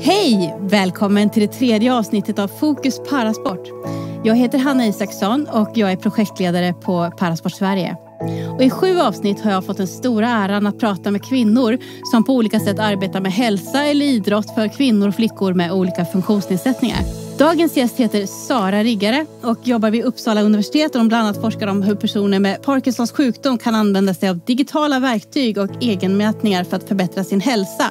Hej! Välkommen till det tredje avsnittet av Fokus Parasport. Jag heter Hanna Isaksson och jag är projektledare på Parasport Sverige. Och I sju avsnitt har jag fått den stora äran att prata med kvinnor som på olika sätt arbetar med hälsa eller idrott för kvinnor och flickor med olika funktionsnedsättningar. Dagens gäst heter Sara Riggare och jobbar vid Uppsala universitet och hon bland annat forskar om hur personer med Parkinsons sjukdom kan använda sig av digitala verktyg och egenmätningar för att förbättra sin hälsa.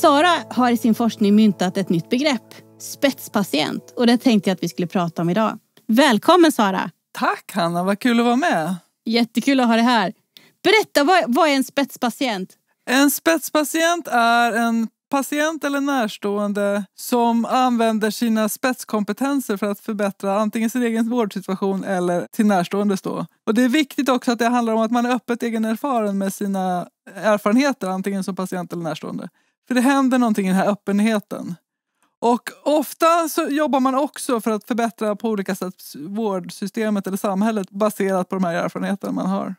Sara har i sin forskning myntat ett nytt begrepp, spetspatient, och det tänkte jag att vi skulle prata om idag. Välkommen Sara! Tack Hanna, vad kul att vara med! Jättekul att ha dig här. Berätta, vad, vad är en spetspatient? En spetspatient är en patient eller närstående som använder sina spetskompetenser för att förbättra antingen sin egen vårdsituation eller till närståendes då. Och det är viktigt också att det handlar om att man är öppet egenerfaren med sina erfarenheter antingen som patient eller närstående. För det händer någonting i den här öppenheten. Och ofta så jobbar man också för att förbättra på olika sätt vårdsystemet eller samhället baserat på de här erfarenheterna man har.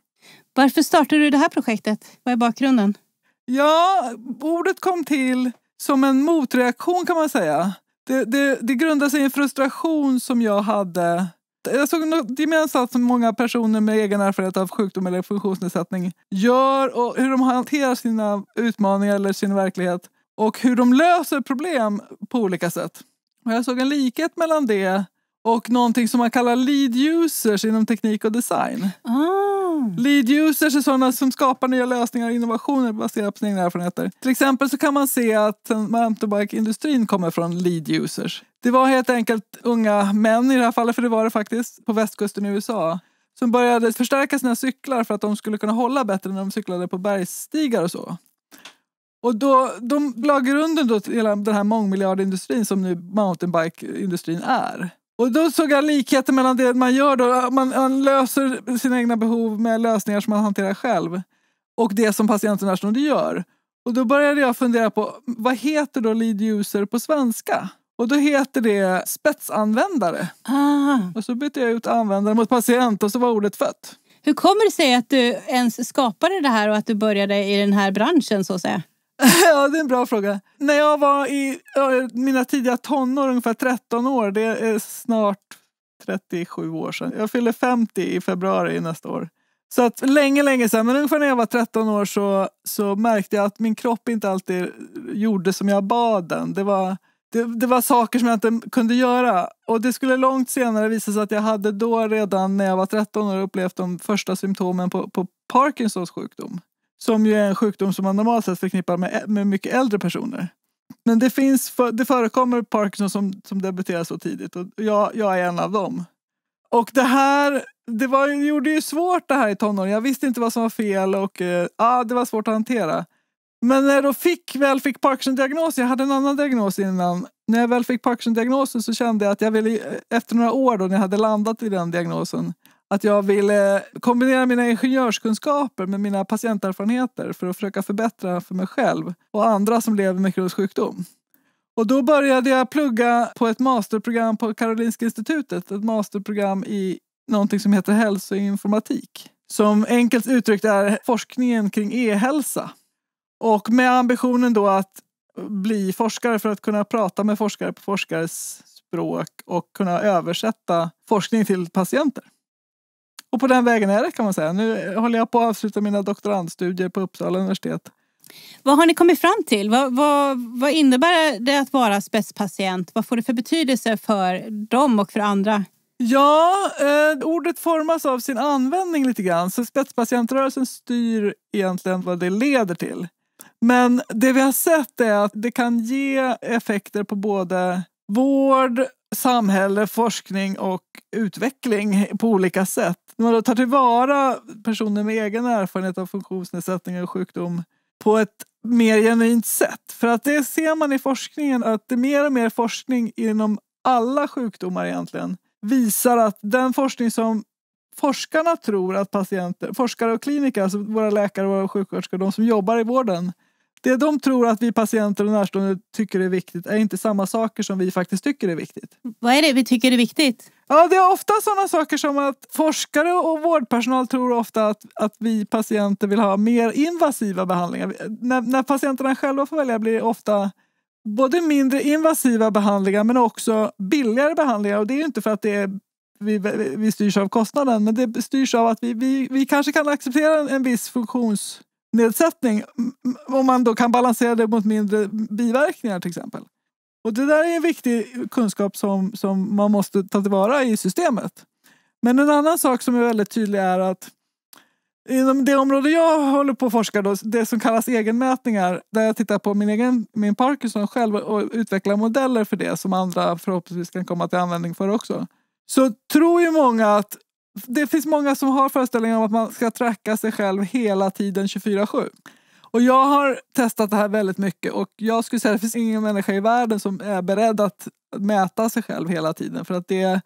Varför startade du det här projektet? Vad är bakgrunden? Ja, ordet kom till som en motreaktion kan man säga. Det, det, det grundade sig i en frustration som jag hade jag såg något gemensamt som många personer med egen erfarenhet av sjukdom eller funktionsnedsättning gör och hur de hanterar sina utmaningar eller sin verklighet och hur de löser problem på olika sätt. Och jag såg en likhet mellan det och någonting som man kallar lead users inom teknik och design. Ah. Lead users är sådana som skapar nya lösningar och innovationer baserat på sina egna erfarenheter. Till exempel så kan man se att mountainbike-industrin kommer från lead users. Det var helt enkelt unga män i det här fallet, för det var det faktiskt, på västkusten i USA som började förstärka sina cyklar för att de skulle kunna hålla bättre när de cyklade på bergsstigar och så. Och då, de la grunden då till hela den här mångmiljardindustrin som nu mountainbike-industrin är. Och då såg jag likheten mellan det man gör då, man, man, löser sina egna behov med lösningar som man hanterar själv och det som patienten närstående gör. Och då började jag fundera på vad heter då lead user på svenska? Och då heter det spetsanvändare. Ah. Och så bytte jag ut användare mot patient och så var ordet fött. Hur kommer det sig att du ens skapade det här och att du började i den här branschen så att säga? ja, det är en bra fråga. När jag var i mina tidiga tonår, ungefär 13 år, det är snart 37 år sedan. Jag fyller 50 i februari nästa år. Så att länge, länge sedan, men ungefär när jag var 13 år så, så märkte jag att min kropp inte alltid gjorde som jag bad den. Det var, det, det var saker som jag inte kunde göra. Och det skulle långt senare visa sig att jag hade då redan när jag var 13 år upplevt de första symptomen på, på Parkinsons sjukdom. Som ju är en sjukdom som man normalt sett förknippar med, med mycket äldre personer. Men det, finns, det förekommer Parkinson som, som debuterar så tidigt och jag, jag är en av dem. Och det här det var, det gjorde ju svårt det här i tonåren. Jag visste inte vad som var fel och eh, ah, det var svårt att hantera. Men när jag då fick, väl fick Parkinson-diagnosen, jag hade en annan diagnos innan. När jag väl fick Parkinson-diagnosen så kände jag att jag ville, eh, efter några år då när jag hade landat i den diagnosen, att jag ville eh, kombinera mina ingenjörskunskaper med mina patienterfarenheter för att försöka förbättra för mig själv och andra som lever med Crohns sjukdom. Och då började jag plugga på ett masterprogram på Karolinska institutet, ett masterprogram i någonting som heter hälsoinformatik. Som enkelt uttryckt är forskningen kring e-hälsa. Och med ambitionen då att bli forskare för att kunna prata med forskare på forskares språk och kunna översätta forskning till patienter. Och på den vägen är det kan man säga. Nu håller jag på att avsluta mina doktorandstudier på Uppsala universitet. Vad har ni kommit fram till? Vad, vad, vad innebär det att vara spetspatient? Vad får det för betydelse för dem och för andra? Ja, eh, ordet formas av sin användning lite grann. Så spetspatientrörelsen styr egentligen vad det leder till. Men det vi har sett är att det kan ge effekter på både vård, samhälle, forskning och utveckling på olika sätt när man då tar tillvara personer med egen erfarenhet av funktionsnedsättningar och sjukdom på ett mer genuint sätt. För att det ser man i forskningen att det är mer och mer forskning inom alla sjukdomar egentligen visar att den forskning som forskarna tror att patienter, forskare och kliniker, alltså våra läkare och våra sjuksköterskor, de som jobbar i vården, det de tror att vi patienter och närstående tycker är viktigt är inte samma saker som vi faktiskt tycker är viktigt. Vad är det vi tycker är viktigt? Ja, det är ofta sådana saker som att forskare och vårdpersonal tror ofta att, att vi patienter vill ha mer invasiva behandlingar. När, när patienterna själva får välja blir det ofta både mindre invasiva behandlingar men också billigare behandlingar. Och det är inte för att det är vi, vi styrs av kostnaden, men det styrs av att vi, vi, vi kanske kan acceptera en, en viss funktions nedsättning om man då kan balansera det mot mindre biverkningar till exempel. Och det där är en viktig kunskap som, som man måste ta tillvara i systemet. Men en annan sak som är väldigt tydlig är att inom det område jag håller på att forska, då, det som kallas egenmätningar, där jag tittar på min egen min Parkinson själv och utvecklar modeller för det som andra förhoppningsvis kan komma till användning för också. Så tror ju många att det finns många som har föreställningar om att man ska tracka sig själv hela tiden 24-7. Och jag har testat det här väldigt mycket och jag skulle säga att det finns ingen människa i världen som är beredd att mäta sig själv hela tiden för att det,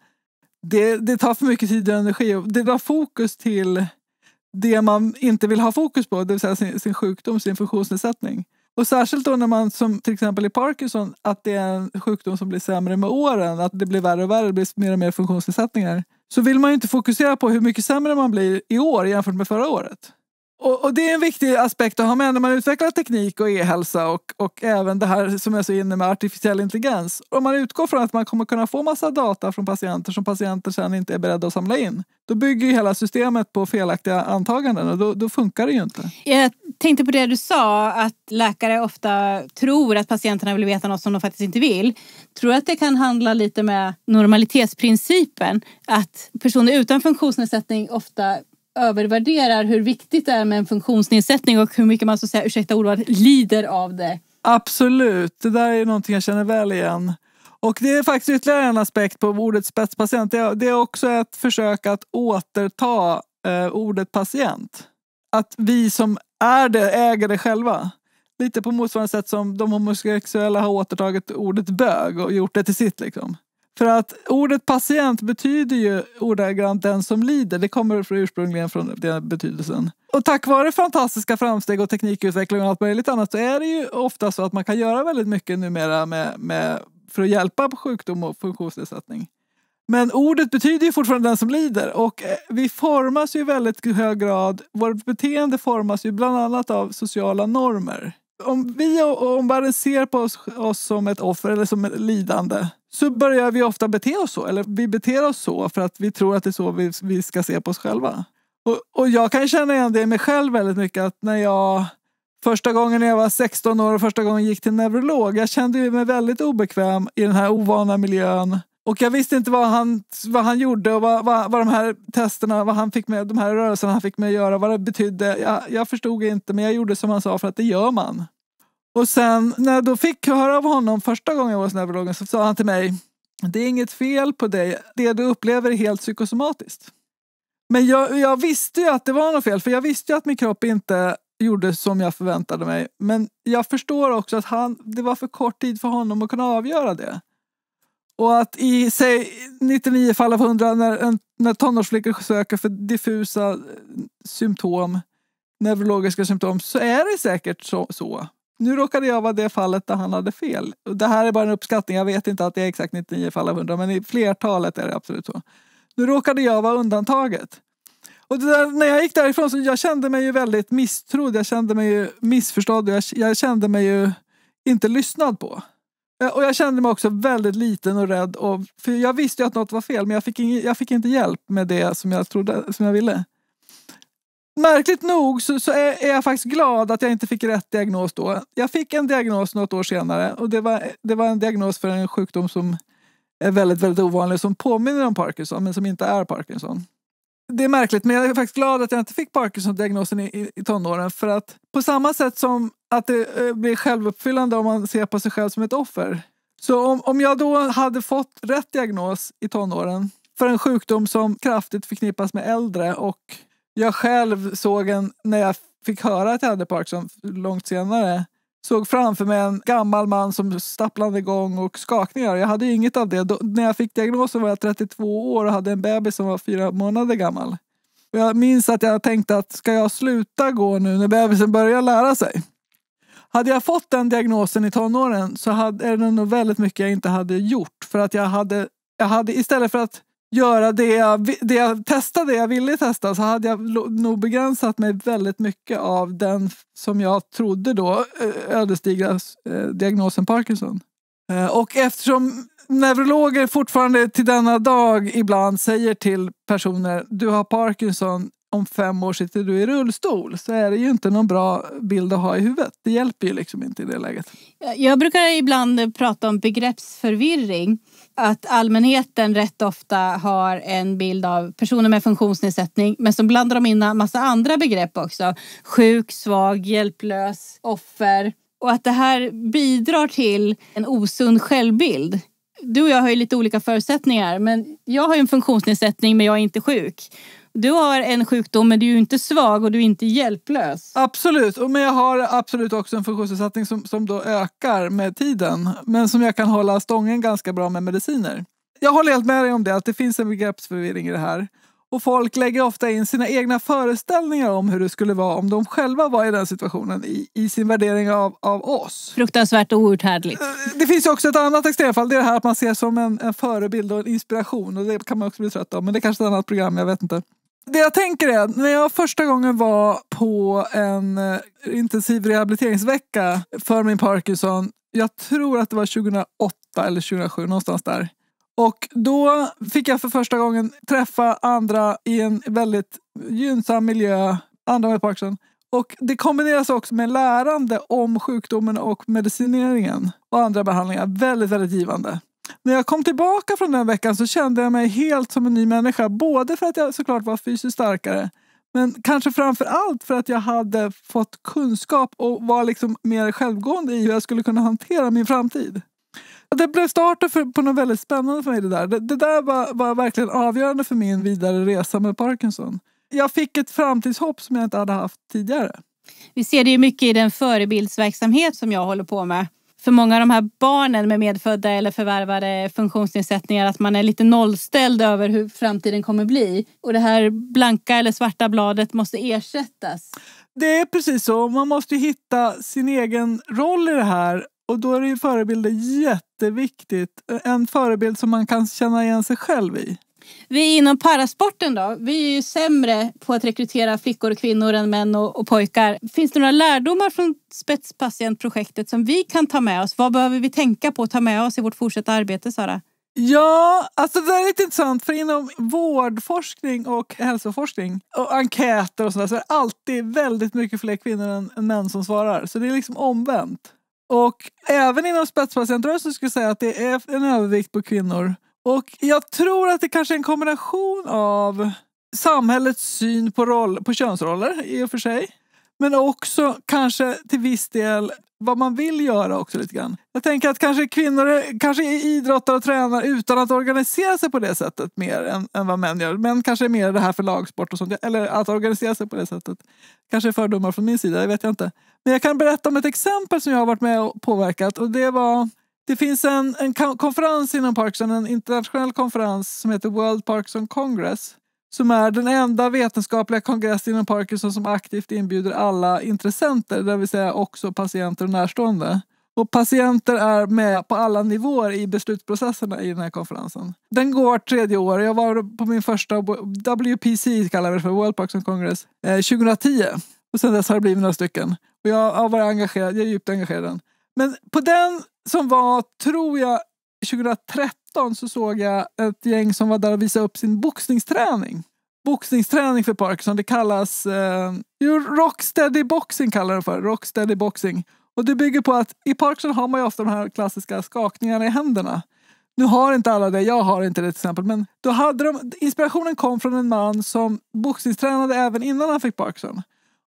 det, det tar för mycket tid och energi och det drar fokus till det man inte vill ha fokus på, det vill säga sin, sin sjukdom, sin funktionsnedsättning. Och särskilt då när man som till exempel i Parkinson, att det är en sjukdom som blir sämre med åren, att det blir värre och värre, det blir mer och mer funktionsnedsättningar så vill man ju inte fokusera på hur mycket sämre man blir i år jämfört med förra året. Och, och, det är en viktig aspekt att ha med när man utvecklar teknik och e-hälsa och, och även det här som är så inne med artificiell intelligens. Om man utgår från att man kommer kunna få massa data från patienter som patienter sedan inte är beredda att samla in. Då bygger ju hela systemet på felaktiga antaganden och då, då funkar det ju inte. Jag tänkte på det du sa att läkare ofta tror att patienterna vill veta något som de faktiskt inte vill. Tror att det kan handla lite med normalitetsprincipen? Att personer utan funktionsnedsättning ofta övervärderar hur viktigt det är med en funktionsnedsättning och hur mycket man så att säga, ursäkta ordet, lider av det. Absolut, det där är någonting jag känner väl igen. Och det är faktiskt ytterligare en aspekt på ordet spetspatient. Det är också ett försök att återta eh, ordet patient. Att vi som är det äger det själva. Lite på motsvarande sätt som de homosexuella har återtagit ordet bög och gjort det till sitt. Liksom. För att ordet patient betyder ju ordagrant den som lider. Det kommer ursprungligen från den betydelsen. Och tack vare fantastiska framsteg och teknikutveckling och allt möjligt annat så är det ju ofta så att man kan göra väldigt mycket numera med, med, för att hjälpa på sjukdom och funktionsnedsättning. Men ordet betyder ju fortfarande den som lider och eh, vi formas ju i väldigt hög grad, vårt beteende formas ju bland annat av sociala normer. Om vi och omvärlden ser på oss, oss som ett offer eller som ett lidande så börjar vi ofta bete oss så. Eller vi beter oss så för att vi tror att det är så vi, vi ska se på oss själva. Och, och jag kan känna igen det i mig själv väldigt mycket. Att när jag första gången när jag var 16 år och första gången gick till neurolog. Jag kände mig väldigt obekväm i den här ovana miljön. Och jag visste inte vad han, vad han gjorde och vad, vad, vad de här testerna, vad han fick med, de här rörelserna han fick mig att göra, vad det betydde. Jag, jag förstod inte men jag gjorde som han sa för att det gör man. Och sen när jag då fick höra av honom första gången jag var hos neurologen så sa han till mig Det är inget fel på dig. Det du upplever är helt psykosomatiskt. Men jag, jag visste ju att det var något fel för jag visste ju att min kropp inte gjorde som jag förväntade mig. Men jag förstår också att han, det var för kort tid för honom att kunna avgöra det. Och att i säg, 99 fall av 100 när, när tonårsflickor söker för diffusa eh, symptom, neurologiska symptom, så är det säkert så. så. Nu råkade jag vara det fallet där han hade fel. Det här är bara en uppskattning, jag vet inte att det är exakt 99 fall av 100 men i flertalet är det absolut så. Nu råkade jag vara undantaget. Och där, när jag gick därifrån så jag kände mig ju väldigt misstrodd, jag kände mig ju missförstådd och jag, jag kände mig ju inte lyssnad på. Eh, och jag kände mig också väldigt liten och rädd. Och, för jag visste ju att något var fel men jag fick, ing, jag fick inte hjälp med det som jag trodde som jag ville. Märkligt nog så, så är, är, jag faktiskt glad att jag inte fick rätt diagnos då. Jag fick en diagnos något år senare och det var, det var en diagnos för en sjukdom som är väldigt, väldigt ovanlig som påminner om Parkinson men som inte är Parkinson. Det är märkligt men jag är faktiskt glad att jag inte fick Parkinson-diagnosen i, i, i tonåren för att på samma sätt som att det eh, blir självuppfyllande om man ser på sig själv som ett offer. Så om, om jag då hade fått rätt diagnos i tonåren för en sjukdom som kraftigt förknippas med äldre och jag själv såg en, när jag fick höra att jag hade Parkinson långt senare, såg framför mig en gammal man som stapplade igång och skakningar. Jag hade inget av det. Då, när jag fick diagnosen var jag 32 år och hade en bebis som var fyra månader gammal. Och jag minns att jag tänkte att ska jag sluta gå nu när bebisen börjar lära sig? Hade jag fått den diagnosen i tonåren så hade, är det nog väldigt mycket jag inte hade gjort. För att jag hade, jag hade istället för att göra det jag, det jag testade, det jag ville testa så hade jag nog begränsat mig väldigt mycket av den som jag trodde då ödesdigra diagnosen Parkinson. Och eftersom neurologer fortfarande till denna dag ibland säger till personer du har Parkinson, om fem år sitter du i rullstol så är det ju inte någon bra bild att ha i huvudet. Det hjälper ju liksom inte i det läget. Jag brukar ibland prata om begreppsförvirring. Att allmänheten rätt ofta har en bild av personer med funktionsnedsättning men så blandar de in en massa andra begrepp också. Sjuk, svag, hjälplös, offer. Och att det här bidrar till en osund självbild du och jag har ju lite olika förutsättningar. Men jag har ju en funktionsnedsättning men jag är inte sjuk du har en sjukdom men du är ju inte svag och du är inte hjälplös. Absolut, och men jag har absolut också en funktionsnedsättning som, som då ökar med tiden. Men som jag kan hålla stången ganska bra med mediciner. Jag håller helt med dig om det, att det finns en begreppsförvirring i det här. Och folk lägger ofta in sina egna föreställningar om hur det skulle vara om de själva var i den situationen i, i sin värdering av, av oss. Fruktansvärt outhärdligt. Eh, det finns också ett annat extremfall, det är det här att man ser som en, en förebild och en inspiration och det kan man också bli trött av men det är kanske är ett annat program, jag vet inte. Det jag tänker är, när jag första gången var på en eh, intensiv rehabiliteringsvecka för min Parkinson, jag tror att det var 2008 eller 2007, någonstans där. Och då fick jag för första gången träffa andra i en väldigt gynnsam miljö, andra med Parkinson. Och det kombineras också med lärande om sjukdomen och medicineringen och andra behandlingar. Väldigt, väldigt givande. När jag kom tillbaka från den veckan så kände jag mig helt som en ny människa. Både för att jag såklart var fysiskt starkare men kanske framför allt för att jag hade fått kunskap och var liksom mer självgående i hur jag skulle kunna hantera min framtid. Det blev starten för, på något väldigt spännande för mig. Det där Det, det där var, var, verkligen avgörande för min vidare resa med Parkinson. Jag fick ett framtidshopp som jag inte hade haft tidigare. Vi ser det ju mycket i den förebildsverksamhet som jag håller på med för många av de här barnen med medfödda eller förvärvade funktionsnedsättningar att man är lite nollställd över hur framtiden kommer bli. Och det här blanka eller svarta bladet måste ersättas. Det är precis så. Man måste hitta sin egen roll i det här och då är det ju förebilder jätteviktigt. En förebild som man kan känna igen sig själv i. Vi inom parasporten då, vi är ju sämre på att rekrytera flickor och kvinnor än män och, och pojkar. Finns det några lärdomar från spetspatientprojektet som vi kan ta med oss? Vad behöver vi tänka på att ta med oss i vårt fortsatta arbete, Sara? Ja, alltså det är lite intressant för inom vårdforskning och hälsoforskning och enkäter och sådär så är det alltid väldigt mycket fler kvinnor än, än män som svarar. Så det är liksom omvänt. Och även inom spetspatientrörelsen skulle jag säga att det är en övervikt på kvinnor och jag tror att det kanske är en kombination av samhällets syn på, roll, på könsroller i och för sig. Men också kanske till viss del vad man vill göra också lite grann. Jag tänker att kanske kvinnor kanske idrottar och tränar utan att organisera sig på det sättet mer än, än vad män gör. Män kanske är mer det här för lagsport och sånt. Eller att organisera sig på det sättet. Kanske är fördomar från min sida, det vet jag inte. Men jag kan berätta om ett exempel som jag har varit med och påverkat och det var det finns en, en konferens inom Parkinson, en internationell konferens som heter World Parkinson Congress som är den enda vetenskapliga kongress inom Parkinson som aktivt inbjuder alla intressenter, det vill säga också patienter och närstående. Och patienter är med på alla nivåer i beslutsprocesserna i den här konferensen. Den går tredje år. Jag var på min första WPC, kallar det för, World Parkinson Congress, eh, 2010. Och sen dess har det blivit några stycken. Och jag har varit engagerad, jag är djupt engagerad i den. Men på den som var, tror jag, 2013 så såg jag ett gäng som var där och visade upp sin boxningsträning. Boxningsträning för Parkinson, det kallas... Eh, rocksteady boxing kallar det för. Rocksteady boxing. Och det bygger på att i Parkinson har man ju ofta de här klassiska skakningarna i händerna. Nu har inte alla det, jag har inte det till exempel. Men då hade de, inspirationen kom från en man som boxningstränade även innan han fick Parkinson.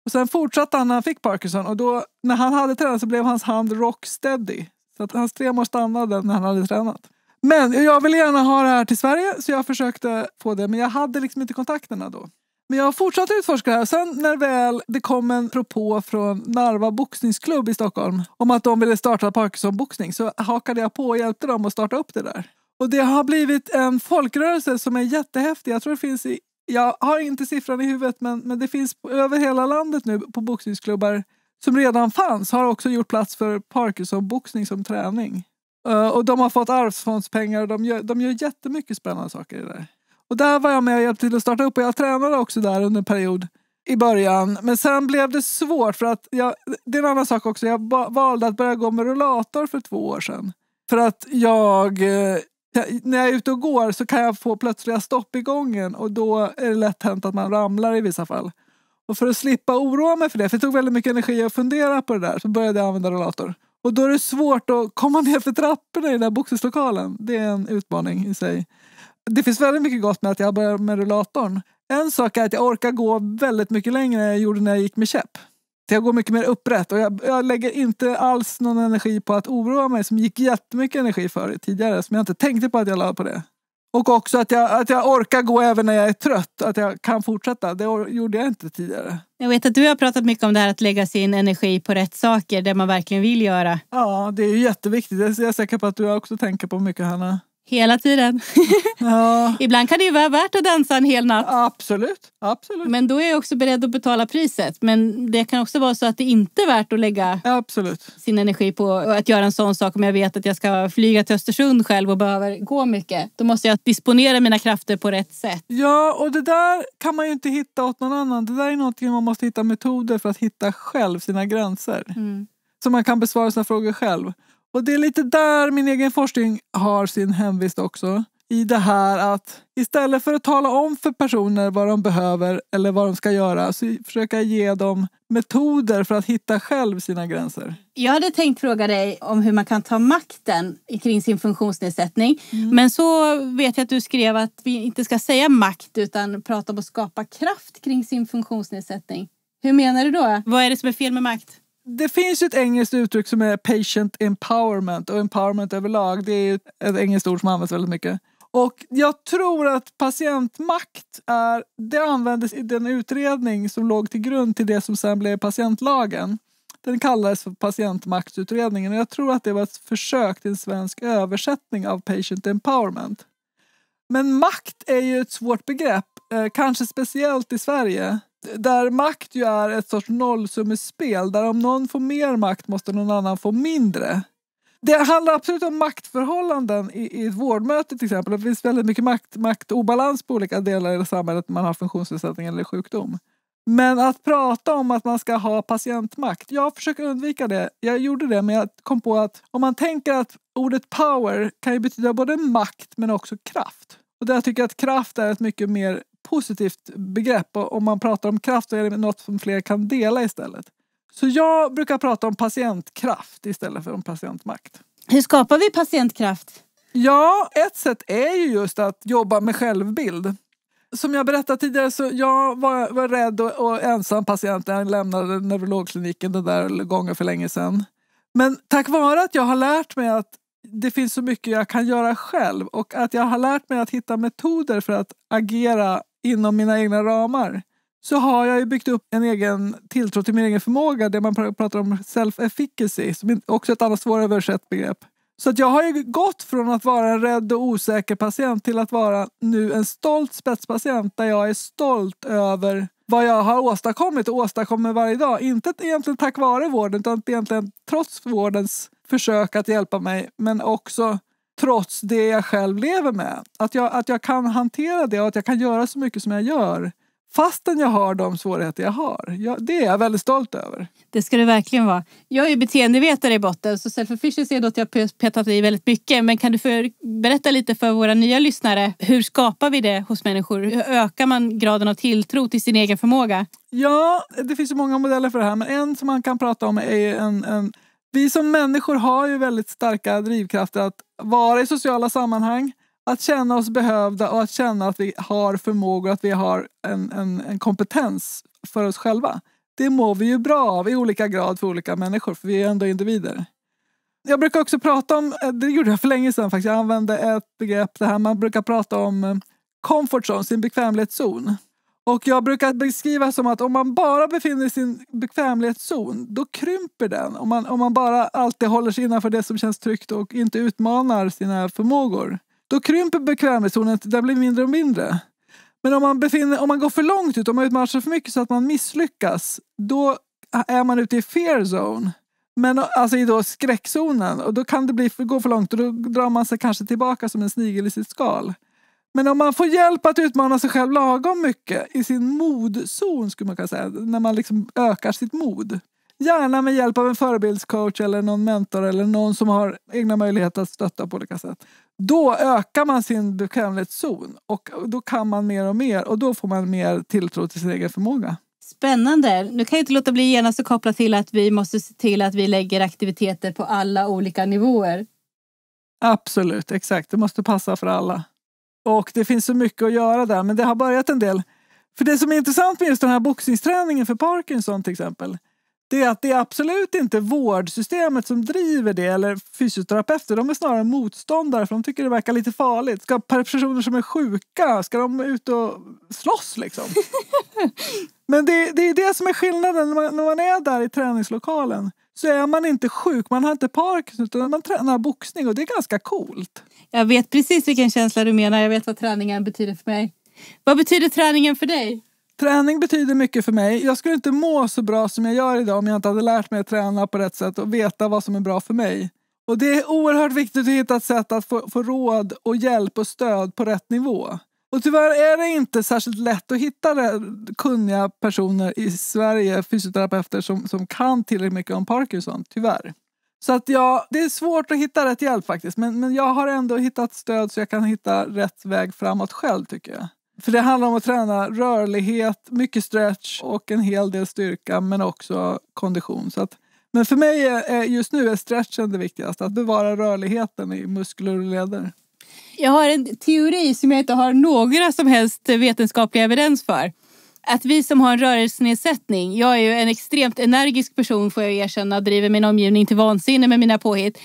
Och sen fortsatte han när han fick Parkinson och då när han hade tränat så blev hans hand rocksteady. Så att hans tremor stannade när han hade tränat. Men jag ville gärna ha det här till Sverige så jag försökte få det men jag hade liksom inte kontakterna då. Men jag fortsatte utforska det här. Sen när väl det kom en propå från Narva boxningsklubb i Stockholm om att de ville starta Parkinson-boxning så hakade jag på och hjälpte dem att starta upp det där. Och det har blivit en folkrörelse som är jättehäftig. Jag tror det finns i jag har inte siffran i huvudet men, men det finns över hela landet nu på boxningsklubbar som redan fanns har också gjort plats för Parkinson-boxning som träning. Uh, och de har fått arvsfondspengar och de gör, de gör jättemycket spännande saker i det där. Och där var jag med och hjälpte till att starta upp och jag tränade också där under en period i början. Men sen blev det svårt för att jag, det är en annan sak också. Jag valde att börja gå med rullator för två år sedan. För att jag eh, när jag är ute och går så kan jag få plötsliga stopp i gången och då är det lätt hänt att man ramlar i vissa fall. Och för att slippa oroa mig för det, för det tog väldigt mycket energi att fundera på det där, så började jag använda rollator. Och då är det svårt att komma ner för trapporna i den där boxningslokalen. Det är en utmaning i sig. Det finns väldigt mycket gott med att jag börjar med rullatorn. En sak är att jag orkar gå väldigt mycket längre än jag gjorde när jag gick med käpp jag går mycket mer upprätt och jag, jag, lägger inte alls någon energi på att oroa mig som gick jättemycket energi för tidigare som jag inte tänkte på att jag la på det. Och också att jag, att jag orkar gå även när jag är trött, att jag kan fortsätta. Det gjorde jag inte tidigare. Jag vet att du har pratat mycket om det här att lägga sin energi på rätt saker, det man verkligen vill göra. Ja, det är jätteviktigt. Det är jag säker på att du också tänker på mycket, Hanna. Hela tiden. Ja. Ibland kan det ju vara värt att dansa en hel natt. Absolut. Absolut. Men då är jag också beredd att betala priset. Men det kan också vara så att det inte är värt att lägga Absolut. sin energi på att göra en sån sak om jag vet att jag ska flyga till Östersund själv och behöver gå mycket. Då måste jag disponera mina krafter på rätt sätt. Ja, och det där kan man ju inte hitta åt någon annan. Det där är någonting man måste hitta metoder för att hitta själv sina gränser. Mm. Så man kan besvara sina frågor själv. Och det är lite där min egen forskning har sin hemvist också. I det här att istället för att tala om för personer vad de behöver eller vad de ska göra så försöka ge dem metoder för att hitta själv sina gränser. Jag hade tänkt fråga dig om hur man kan ta makten kring sin funktionsnedsättning. Mm. Men så vet jag att du skrev att vi inte ska säga makt utan prata om att skapa kraft kring sin funktionsnedsättning. Hur menar du då? Vad är det som är fel med makt? Det finns ett engelskt uttryck som är patient empowerment och empowerment överlag. Det är ett engelskt ord som används väldigt mycket. Och jag tror att patientmakt är, det användes i den utredning som låg till grund till det som sen blev patientlagen. Den kallades för patientmaktsutredningen och jag tror att det var ett försök till en svensk översättning av patient empowerment. Men makt är ju ett svårt begrepp, eh, kanske speciellt i Sverige där makt ju är ett sorts nollsummespel där om någon får mer makt måste någon annan få mindre. Det handlar absolut om maktförhållanden i, i ett vårdmöte till exempel. Det finns väldigt mycket makt, maktobalans på olika delar i samhället när man har funktionsnedsättning eller sjukdom. Men att prata om att man ska ha patientmakt, jag försöker undvika det. Jag gjorde det, men jag kom på att om man tänker att ordet power kan ju betyda både makt men också kraft. Och där tycker jag att kraft är ett mycket mer positivt begrepp om man pratar om kraft så är det något som fler kan dela istället. Så jag brukar prata om patientkraft istället för om patientmakt. Hur skapar vi patientkraft? Ja, ett sätt är ju just att jobba med självbild. Som jag berättade tidigare så jag var, var rädd och, och, ensam patient när jag lämnade neurologkliniken den där gången för länge sedan. Men tack vare att jag har lärt mig att det finns så mycket jag kan göra själv och att jag har lärt mig att hitta metoder för att agera inom mina egna ramar så har jag ju byggt upp en egen tilltro till min egen förmåga, det man pratar om self-efficacy, som också är ett annat svåröversatt begrepp. Så att jag har ju gått från att vara en rädd och osäker patient till att vara nu en stolt spetspatient där jag är stolt över vad jag har åstadkommit och åstadkommer varje dag. Inte egentligen tack vare vården utan egentligen trots vårdens försök att hjälpa mig men också trots det jag själv lever med. Att jag, att jag kan hantera det och att jag kan göra så mycket som jag gör fastän jag har de svårigheter jag har. Jag, det är jag väldigt stolt över. Det ska du verkligen vara. Jag är ju beteendevetare i botten så self-efficiency är något jag petat i väldigt mycket. Men kan du för, berätta lite för våra nya lyssnare, hur skapar vi det hos människor? Hur ökar man graden av tilltro till sin egen förmåga? Ja, det finns ju många modeller för det här men en som man kan prata om är en, en vi som människor har ju väldigt starka drivkrafter att vara i sociala sammanhang, att känna oss behövda och att känna att vi har förmågor, att vi har en, en, en kompetens för oss själva. Det mår vi ju bra av i olika grad för olika människor, för vi är ändå individer. Jag brukar också prata om, eh, det gjorde jag för länge sedan faktiskt, jag använde ett begrepp, det här man brukar prata om eh, comfort zone, sin bekvämlighetszon. Och jag brukar beskriva som att om man bara befinner sig i sin bekvämlighetszon, då krymper den. Om man, om man bara alltid håller sig innanför det som känns tryggt och inte utmanar sina förmågor, då krymper bekvämlighetszonen, den blir mindre och mindre. Men om man, befinner, om man går för långt ut, om man utmanar sig för mycket så att man misslyckas, då är man ute i fear zone. Men alltså i då skräckzonen och då kan det bli, gå för långt och då drar man sig kanske tillbaka som en snigel i sitt skal. Men om man får hjälp att utmana sig själv lagom mycket i sin modzon skulle man kunna säga, när man liksom ökar sitt mod. Gärna med hjälp av en förebildscoach eller någon mentor eller någon som har egna möjligheter att stötta på olika sätt. Då ökar man sin bekvämlighetszon och då kan man mer och mer och då får man mer tilltro till sin egen förmåga. Spännande. Nu kan jag inte låta bli genast att koppla till att vi måste se till att vi lägger aktiviteter på alla olika nivåer. Absolut, exakt. Det måste passa för alla. Och det finns så mycket att göra där, men det har börjat en del. För det som är intressant med just den här boxningsträningen för Parkinson till exempel, det är att det är absolut inte vårdsystemet som driver det eller fysioterapeuter. De är snarare motståndare för de tycker det verkar lite farligt. Ska personer som är sjuka, ska de ut och slåss liksom? Men det, det är det som är skillnaden när man, när man, är där i träningslokalen. Så är man inte sjuk, man har inte Parkinson utan man tränar boxning och det är ganska coolt. Jag vet precis vilken känsla du menar. Jag vet vad träningen betyder för mig. Vad betyder träningen för dig? Träning betyder mycket för mig. Jag skulle inte må så bra som jag gör idag om jag inte hade lärt mig att träna på rätt sätt och veta vad som är bra för mig. Och Det är oerhört viktigt att hitta ett sätt att få, få råd och hjälp och stöd på rätt nivå. Och tyvärr är det inte särskilt lätt att hitta kunniga personer i Sverige, fysioterapeuter, som, som kan tillräckligt mycket om Parkinson. Tyvärr. Så att jag, det är svårt att hitta rätt hjälp faktiskt. Men, men jag har ändå hittat stöd så jag kan hitta rätt väg framåt själv tycker jag. För det handlar om att träna rörlighet, mycket stretch och en hel del styrka men också kondition. Så att, men för mig är, just nu är stretchen det viktigaste, att bevara rörligheten i muskler och leder. Jag har en teori som jag inte har några som helst vetenskapliga evidens för att vi som har en rörelsenedsättning, jag är ju en extremt energisk person får jag erkänna, driver min omgivning till vansinne med mina påhitt,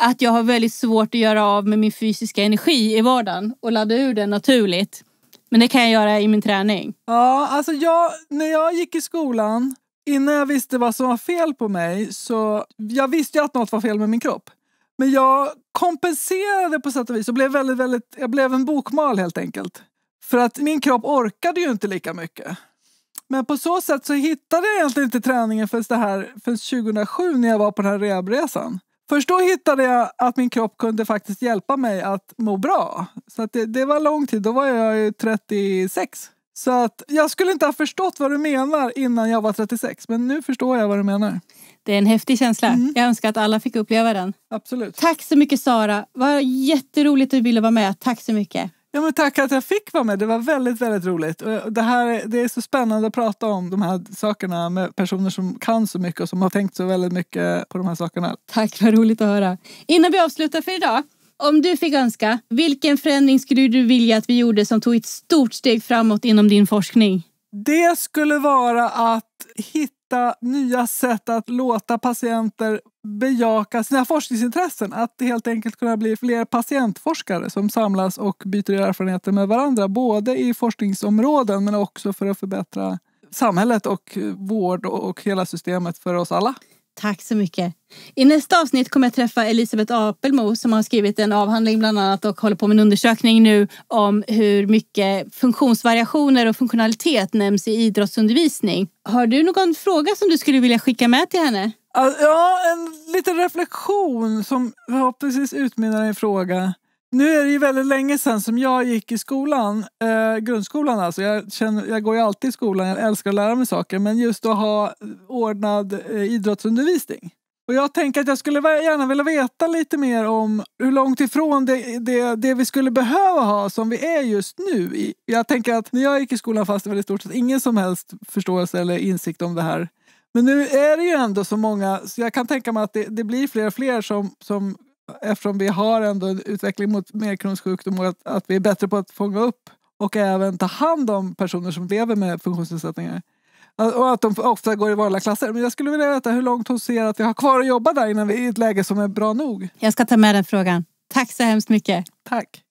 att jag har väldigt svårt att göra av med min fysiska energi i vardagen och ladda ur den naturligt. Men det kan jag göra i min träning. Ja, alltså jag, när jag gick i skolan, innan jag visste vad som var fel på mig, så jag visste ju att något var fel med min kropp. Men jag kompenserade på sätt och vis och blev väldigt, väldigt, jag blev en bokmal helt enkelt. För att min kropp orkade ju inte lika mycket. Men på så sätt så hittade jag egentligen inte träningen förrän, det här, förrän 2007 när jag var på den här rehabresan. Först då hittade jag att min kropp kunde faktiskt hjälpa mig att må bra. Så att det, det var lång tid, då var jag ju 36. Så att jag skulle inte ha förstått vad du menar innan jag var 36, men nu förstår jag vad du menar. Det är en häftig känsla. Mm. Jag önskar att alla fick uppleva den. Absolut. Tack så mycket Sara. Vad jätteroligt att du ville vara med. Tack så mycket. Ja, men tack att jag fick vara med. Det var väldigt, väldigt roligt. det, här, det är så spännande att prata om de här sakerna med personer som kan så mycket och som har tänkt så väldigt mycket på de här sakerna. Tack, vad roligt att höra. Innan vi avslutar för idag, om du fick önska, vilken förändring skulle du vilja att vi gjorde som tog ett stort steg framåt inom din forskning? Det skulle vara att hitta nya sätt att låta patienter bejaka sina forskningsintressen. Att helt enkelt kunna bli fler patientforskare som samlas och byter erfarenheter med varandra. Både i forskningsområden men också för att förbättra samhället och vård och hela systemet för oss alla. Tack så mycket. I nästa avsnitt kommer jag träffa Elisabeth Apelmo som har skrivit en avhandling bland annat och håller på med en undersökning nu om hur mycket funktionsvariationer och funktionalitet nämns i idrottsundervisning. Har du någon fråga som du skulle vilja skicka med till henne? Alltså, ja, en liten reflektion som förhoppningsvis utmynnar i en fråga. Nu är det ju väldigt länge sedan som jag gick i skolan, eh, grundskolan alltså. Jag, känner, jag går ju alltid i skolan, jag älskar att lära mig saker. Men just att ha ordnad eh, idrottsundervisning. Och jag tänker att jag skulle gärna vilja veta lite mer om hur långt ifrån det, det, det vi skulle behöva ha som vi är just nu. Jag tänker att när jag gick i skolan fanns det väl i stort sett ingen som helst förståelse eller insikt om det här men nu är det ju ändå så många, så jag kan tänka mig att det, det blir fler och fler som, som eftersom vi har ändå en utveckling mot mer kronisk sjukdom och att, att, vi är bättre på att fånga upp och även ta hand om personer som lever med funktionsnedsättningar. Och att de ofta går i vanliga klasser. Men jag skulle vilja veta hur långt hon ser att vi har kvar att jobba där innan vi är i ett läge som är bra nog. Jag ska ta med den frågan. Tack så hemskt mycket. Tack.